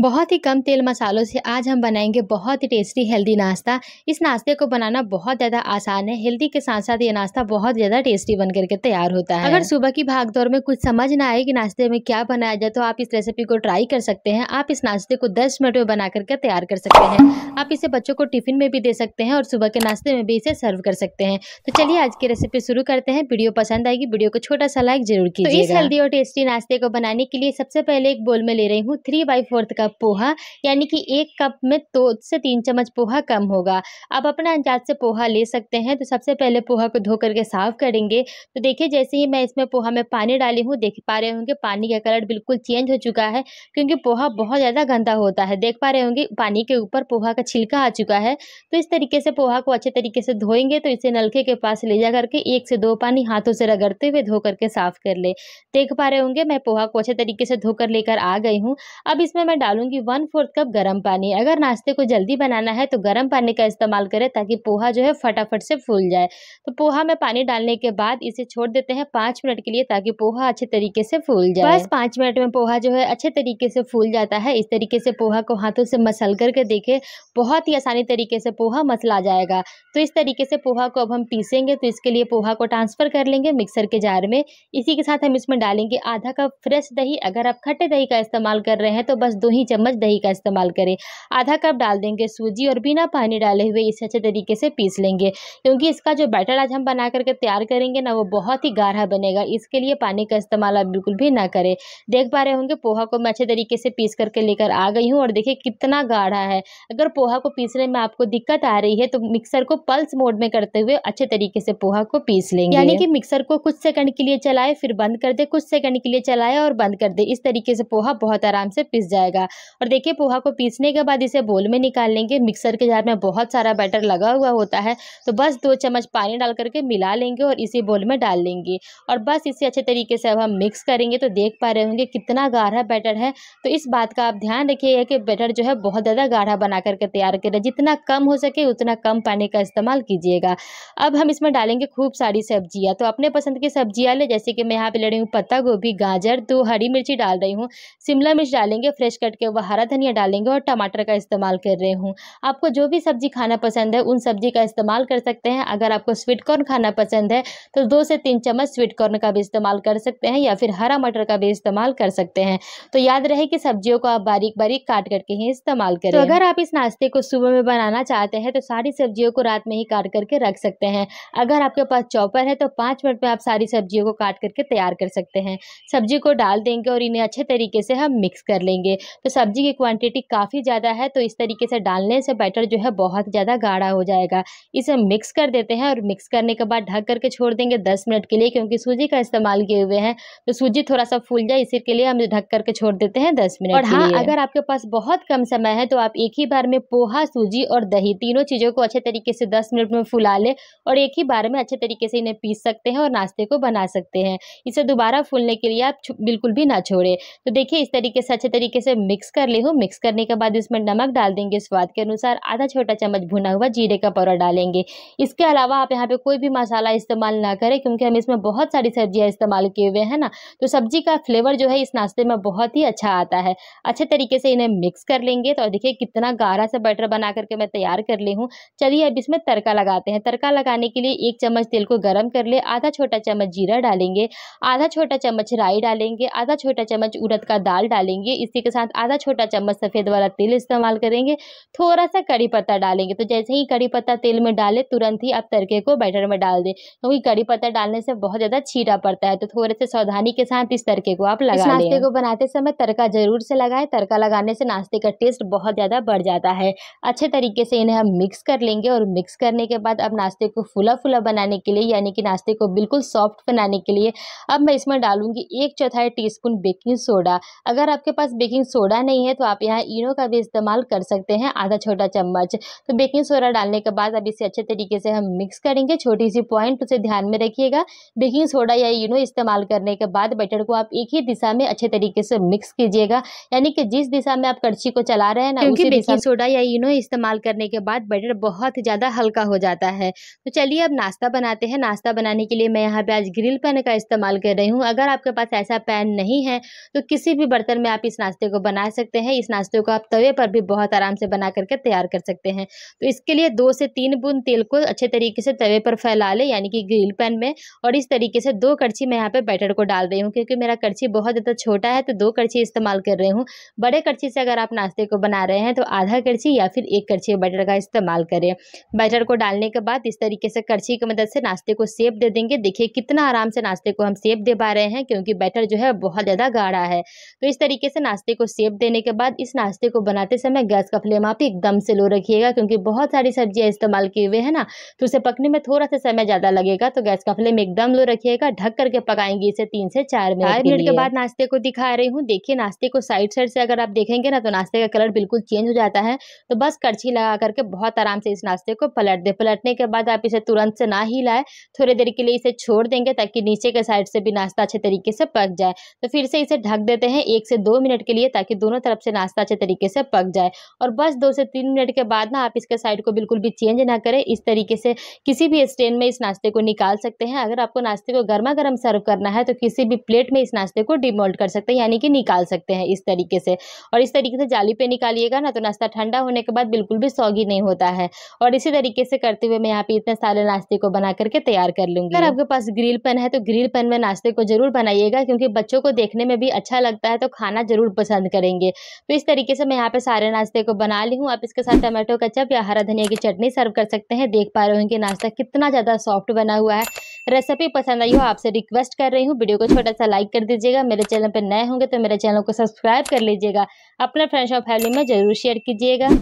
बहुत ही कम तेल मसालों से आज हम बनाएंगे बहुत ही टेस्टी हेल्दी नाश्ता इस नाश्ते को बनाना बहुत ज़्यादा आसान है हेल्दी के साथ साथ ये नाश्ता बहुत ज़्यादा टेस्टी बन करके तैयार होता है अगर सुबह की भागदौड़ में कुछ समझ ना आए कि नाश्ते में क्या बनाया जाए तो आप इस रेसिपी को ट्राई कर सकते हैं आप इस नाश्ते को दस मिनट में बना करके तैयार कर सकते हैं आप इसे बच्चों को टिफिन में भी दे सकते हैं और सुबह के नाश्ते में भी इसे सर्व कर सकते हैं तो चलिए आज की रेसिपी शुरू करते हैं वीडियो पसंद आएगी वीडियो को छोटा सा लाइक जरूर कीजिए तो इस हेल्दी और टेस्टी नाश्ते को बनाने के लिए सबसे पहले एक बोल में ले रही हूँ थ्री बाई फोर्थ का कप पोहा यानी कि एक कप में दो तो से तीन चम्मच पोहा कम होगा आप अपने अंदाज से पोहा ले सकते हैं तो सबसे पहले पोहा को धो करके साफ़ करेंगे तो देखिए जैसे ही मैं इसमें पोहा में पानी डाली हूँ देख पा रहे होंगे पानी का कलर बिल्कुल चेंज हो चुका है क्योंकि पोहा बहुत ज़्यादा गंदा होता है देख पा रहे होंगे पानी के ऊपर पोहा का छिलका आ चुका है तो इस तरीके से पोहा को अच्छे तरीके से धोएंगे तो इसे नलके के पास ले जा करके एक से दो पानी हाथों से रगड़ते हुए धो करके साफ़ कर ले देख पा रहे होंगे मैं पोहा को अच्छे तरीके से धोकर लेकर आ गई हूँ अब इसमें मैं डाल डालूंगी वन फोर्थ कप गर्म पानी अगर नाश्ते को जल्दी बनाना है तो गर्म पानी का इस्तेमाल करें ताकि पोहा जो है फटाफट से फूल जाए तो पोहा में पानी डालने के बाद इसे छोड़ देते हैं पाँच मिनट के लिए ताकि पोहा अच्छे तरीके से फूल जाए बस पाँच मिनट में पोहा जो है अच्छे तरीके से फूल जाता है इस तरीके से पोहा को हाथों से मसल करके देखें बहुत ही आसानी तरीके से पोहा मसला जाएगा तो इस तरीके से पोहा को अब हम पीसेंगे तो इसके लिए पोहा को ट्रांसफ़र कर लेंगे मिक्सर के जार में इसी के साथ हम इसमें डालेंगे आधा कप फ्रेश दही अगर आप खट्टे दही का इस्तेमाल कर रहे हैं तो बस दो ही आधी चम्मच दही का इस्तेमाल करें आधा कप डाल देंगे सूजी और बिना पानी डाले हुए इसे अच्छे तरीके से पीस लेंगे क्योंकि इसका जो बैटर आज हम बना करके तैयार करेंगे ना वो बहुत ही गाढ़ा बनेगा इसके लिए पानी का इस्तेमाल आप बिल्कुल भी ना करें देख पा रहे होंगे पोहा को मैं अच्छे तरीके से पीस करके लेकर आ गई हूँ और देखिए कितना गाढ़ा है अगर पोहा को पीसने में आपको दिक्कत आ रही है तो मिक्सर को पल्स मोड में करते हुए अच्छे तरीके से पोहा को पीस लेंगे यानी कि मिक्सर को कुछ सेकंड के लिए चलाए फिर बंद कर दे कुछ सेकंड के लिए चलाए और बंद कर दे इस तरीके से पोहा बहुत आराम से पिस जाएगा और देखिए पोहा को पीसने के बाद इसे बोल में निकाल लेंगे मिक्सर के जार में बहुत सारा बैटर लगा हुआ होता है तो बस दो चम्मच पानी डाल करके मिला लेंगे और इसी बोल में डाल लेंगे और बस इसे अच्छे तरीके से अब हम मिक्स करेंगे तो देख पा रहे होंगे कितना गाढ़ा बैटर है तो इस बात का आप ध्यान रखिए कि बैटर जो है बहुत ज़्यादा गाढ़ा बना करके तैयार करें जितना कम हो सके उतना कम पानी का इस्तेमाल कीजिएगा अब हम इसमें डालेंगे खूब सारी सब्जियाँ तो अपने पसंद की सब्जियाँ लें जैसे कि मैं यहाँ पे ले रही हूँ पत्ता गोभी गाजर दो हरी मिर्ची डाल रही हूँ शिमला मिर्च डालेंगे फ्रेश कट के वह हरा धनिया डालेंगे और टमाटर का इस्तेमाल कर रहे हूँ आपको जो भी सब्जी खाना पसंद है उन सब्जी का इस्तेमाल कर सकते हैं अगर आपको स्वीट कॉर्न खाना पसंद है तो दो से तीन चम्मच स्वीट कॉर्न का भी इस्तेमाल कर सकते हैं या फिर हरा मटर का भी इस्तेमाल कर सकते हैं तो याद रहे कि सब्जियों को आप बारीक बारीक काट करके ही इस्तेमाल करें तो अगर आप इस नाश्ते को सुबह में बनाना चाहते हैं तो सारी सब्जियों को रात में ही काट करके रख सकते हैं अगर आपके पास चॉपर है तो पाँच मिनट में आप सारी सब्जियों को काट करके तैयार कर सकते हैं सब्जी को डाल देंगे और इन्हें अच्छे तरीके से हम मिक्स कर लेंगे तो सब्जी की क्वांटिटी काफ़ी ज़्यादा है तो इस तरीके से डालने से बैटर जो है बहुत ज़्यादा गाढ़ा हो जाएगा इसे मिक्स कर देते हैं और मिक्स करने के बाद ढक करके छोड़ देंगे दस मिनट के लिए क्योंकि सूजी का इस्तेमाल किए हुए हैं तो सूजी थोड़ा सा फूल जाए इसी के लिए हम ढक करके छोड़ देते हैं दस मिनट और हाँ अगर आपके पास बहुत कम समय है तो आप एक ही बार में पोहा सूजी और दही तीनों चीज़ों को अच्छे तरीके से दस मिनट में फुला ले और एक ही बार में अच्छे तरीके से इन्हें पीस सकते हैं और नाश्ते को बना सकते हैं इसे दोबारा फूलने के लिए आप बिल्कुल भी ना छोड़ें तो देखिए इस तरीके से अच्छे तरीके से मिक्स मिक्स कर ली हूँ मिक्स करने के बाद इसमें नमक डाल देंगे स्वाद के अनुसार आधा छोटा चम्मच भुना हुआ जीरे का पाउडर डालेंगे इसके अलावा आप यहाँ पे कोई भी मसाला इस्तेमाल ना करें क्योंकि हम इसमें बहुत सारी सब्जियाँ इस्तेमाल किए हुए हैं ना तो सब्जी का फ्लेवर जो है इस नाश्ते में बहुत ही अच्छा आता है अच्छे तरीके से इन्हें मिक्स कर लेंगे तो देखिए कितना गाढ़ा सा बैटर बना करके मैं तैयार कर ली हूँ चलिए अब इसमें तड़का लगाते हैं तड़का लगाने के लिए एक चम्मच तेल को गर्म कर ले आधा छोटा चम्मच जीरा डालेंगे आधा छोटा चम्मच राई डालेंगे आधा छोटा चम्मच उड़द का दाल डालेंगे इसी के साथ आधा छोटा चम्मच सफ़ेद वाला तेल इस्तेमाल करेंगे थोड़ा सा कड़ी पत्ता डालेंगे तो जैसे ही कड़ी पत्ता तेल में डाले तुरंत ही आप तड़के को बैटर में डाल दें क्योंकि तो कड़ी पत्ता डालने से बहुत ज़्यादा छीटा पड़ता है तो थोड़े से सावधानी के साथ इस तड़के को आप लगा नाश्ते को बनाते समय तड़का जरूर से लगाएं तड़का लगाने से नाश्ते का टेस्ट बहुत ज़्यादा बढ़ जाता है अच्छे तरीके से इन्हें हम मिक्स कर लेंगे और मिक्स करने के बाद अब नाश्ते को फुला फुला बनाने के लिए यानी कि नाश्ते को बिल्कुल सॉफ्ट बनाने के लिए अब मैं इसमें डालूंगी एक चौथाई टीस्पून बेकिंग सोडा अगर आपके पास बेकिंग सोडा सोडा नहीं है तो आप यहाँ इनो का भी इस्तेमाल कर सकते हैं आधा छोटा चम्मच तो बेकिंग सोडा डालने के बाद अब इसे अच्छे तरीके से हम मिक्स करेंगे छोटी सी पॉइंट उसे ध्यान में रखिएगा बेकिंग सोडा या इनो इस्तेमाल करने के बाद बटर को आप एक ही दिशा में अच्छे तरीके से मिक्स कीजिएगा यानी कि जिस दिशा में आप कड़छी को चला रहे हैं ना उसी बेकिंग सोडा या इनो इस्तेमाल करने के बाद बटर बहुत ज़्यादा हल्का हो जाता है तो चलिए अब नाश्ता बनाते हैं नाश्ता बनाने के लिए मैं यहाँ पर आज ग्रिल पैन का इस्तेमाल कर रही हूँ अगर आपके पास ऐसा पैन नहीं है तो किसी भी बर्तन में आप इस नाश्ते को बना बना सकते हैं इस नाश्ते को आप तवे पर भी बहुत आराम से बना करके तैयार कर सकते हैं तो इसके लिए दो से तीन बूंद तेल को अच्छे तरीके से तवे पर फैला लें यानी कि ग्रिल पैन में और इस तरीके से दो करछी मैं यहाँ पे बैटर को डाल रही हूँ क्योंकि मेरा करछी बहुत ज़्यादा छोटा है तो दो करछी इस्तेमाल कर रही हूँ बड़े करछी से अगर आप नाश्ते को बना रहे हैं तो आधा करछी या फिर एक करछी बैटर का इस्तेमाल करें बैटर को डालने के बाद इस तरीके से कड़छी की मदद से नाश्ते को सेप दे देंगे देखिए कितना आराम से नाश्ते को हम सेप दे पा रहे हैं क्योंकि बैटर जो है बहुत ज़्यादा गाढ़ा है तो इस तरीके से नाश्ते को सेप सेक देने के बाद इस नाश्ते को बनाते समय गैस का फ्लेम आप एकदम से लो रखिएगा क्योंकि बहुत सारी सब्जियाँ इस्तेमाल किए हुए हैं ना तो उसे पकने में थोड़ा सा समय ज़्यादा लगेगा तो गैस का फ्लेम एकदम लो रखिएगा ढक करके पकाएंगे इसे तीन से चार मिनट मिनट के बाद नाश्ते को दिखा रही हूँ देखिए नाश्ते को साइड साइड से अगर आप देखेंगे ना तो नाश्ते का कलर बिल्कुल चेंज हो जाता है तो बस करछी लगा करके बहुत आराम से इस नाश्ते को पलट दे पलटने के बाद आप इसे तुरंत से ना हिलाए थोड़ी देर के लिए इसे छोड़ देंगे ताकि नीचे के साइड से भी नाश्ता अच्छे तरीके से पक जाए तो फिर से इसे ढक देते हैं एक से दो मिनट के लिए ताकि दोनों तरफ से नाश्ता अच्छे तरीके से पक जाए और बस दो से तीन मिनट के बाद ना आप इसके साइड को बिल्कुल भी चेंज ना करें इस तरीके से किसी भी स्टेन में इस नाश्ते को निकाल सकते हैं अगर आपको नाश्ते को गर्मा गर्म सर्व करना है तो किसी भी प्लेट में इस नाश्ते को डिमोल्ट कर सकते हैं यानी कि निकाल सकते हैं इस तरीके से और इस तरीके से जाली पे निकालिएगा ना तो नाश्ता ठंडा होने के बाद बिल्कुल भी सौगी नहीं होता है और इसी तरीके से करते हुए मैं यहाँ पे इतने सारे नाश्ते को बना करके तैयार कर लूँगी अगर आपके पास ग्रिल पेन है तो ग्रिल पेन में नाश्ते को जरूर बनाइएगा क्योंकि बच्चों को देखने में भी अच्छा लगता है तो खाना जरूर पसंद करेंगे करेंगे तो इस तरीके से मैं यहाँ पे सारे नाश्ते को बना ली हूँ आप इसके साथ टमाटो कचप या हरा धनिया की चटनी सर्व कर सकते हैं देख पा रहे होंगे नाश्ता कितना ज़्यादा सॉफ्ट बना हुआ है रेसिपी पसंद आई हो आपसे रिक्वेस्ट कर रही हूँ वीडियो को छोटा सा लाइक कर दीजिएगा मेरे चैनल पर नए होंगे तो मेरे चैनल को सब्सक्राइब कर लीजिएगा अपने फ्रेंड्स और फैमिली में ज़रूर शेयर कीजिएगा